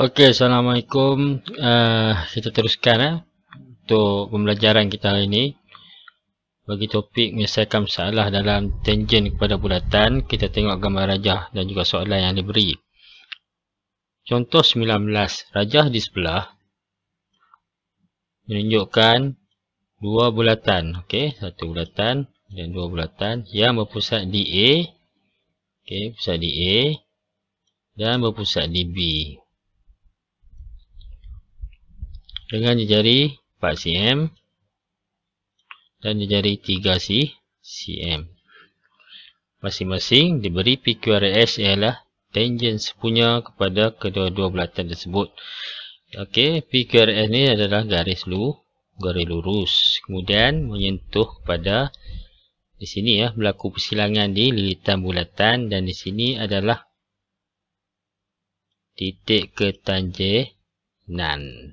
Okey, Assalamualaikum. Uh, kita teruskan eh, untuk pembelajaran kita hari ini. Bagi topik menyelesaikan masalah dalam tangent kepada bulatan, kita tengok gambar rajah dan juga soalan yang diberi. Contoh 19, rajah di sebelah menunjukkan dua bulatan. Okey, satu bulatan dan dua bulatan yang berpusat di A. Okey, pusat di A dan berpusat di B dengan jari 4cm dan jari 3cm. si Masing-masing diberi PQRS ialah tangent sepunya kepada kedua-dua bulatan tersebut. Okey, PQRS ni adalah garis lu, garis lurus. Kemudian menyentuh kepada di sini ya, berlaku persilangan di lilitan bulatan dan di sini adalah titik ketanjenan.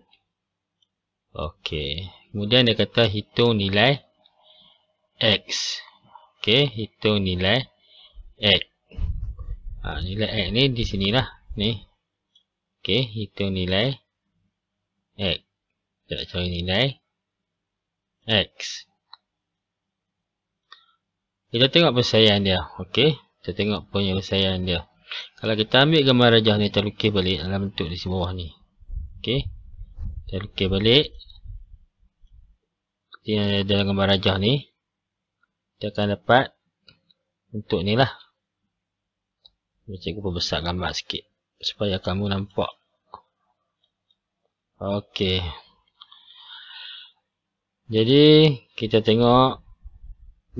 Okey. Kemudian dia kata hitung nilai X. Okey. Hitung nilai X. Ha, nilai X ni di sini lah. Ni. Okey. Hitung nilai X. Kita cari nilai X. Kita tengok persaingan dia. Okey. Kita tengok punya persaingan dia. Kalau kita ambil gambar rajah ni, kita lukis balik dalam bentuk di bawah ni. Okey. Kita lukis balik yang ada dalam gambar rajah ni kita akan dapat untuk ni lah macam cuba besar gambar sikit supaya kamu nampak ok jadi kita tengok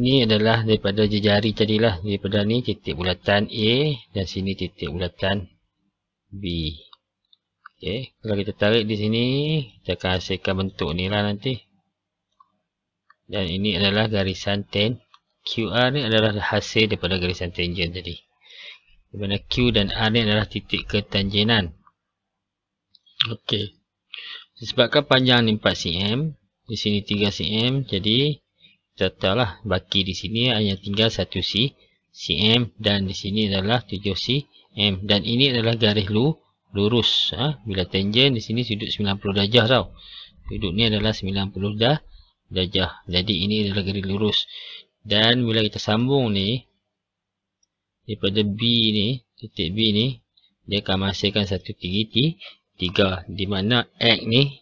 ni adalah daripada jejari tadilah daripada ni titik bulatan A dan sini titik bulatan B ok kalau kita tarik di sini kita akan hasilkan bentuk ni lah nanti dan ini adalah garisan tan QR ni adalah hasil daripada garisan tangent tadi di mana Q dan R ni adalah titik ketanjenan ok disebabkan panjang ni 4 cm di sini 3 cm jadi kita tahu lah baki di sini hanya tinggal 1 c cm dan di sini adalah 7 cm dan ini adalah garis lu lurus ha? bila tangent di sini sudut 90 darjah tau sudut ni adalah 90 darjah jajah. Jadi ini adalah garis lurus. Dan bila kita sambung ni daripada B ni, titik B ni dia akan menghasilkan satu tinggi 3 di mana X ni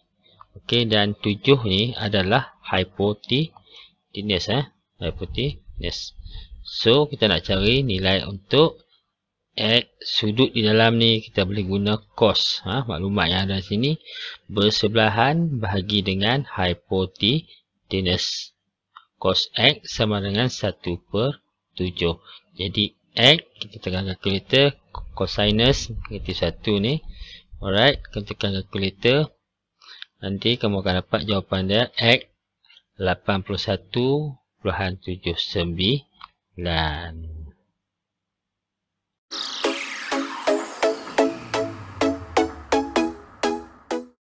okey dan 7 ni adalah hypotenuse eh hypotenuse. So kita nak cari nilai untuk X sudut di dalam ni kita boleh guna cos. Ha, maklumat yang ada sini bersebelahan bahagi dengan hypotenuse tinus. Cos X sama dengan 1 per 7. Jadi X kita tekan kalkulator. Cosinus kita 1 ni. Alright. Kita tekan kalkulator. Nanti kamu akan dapat jawapan dia. X 81.79.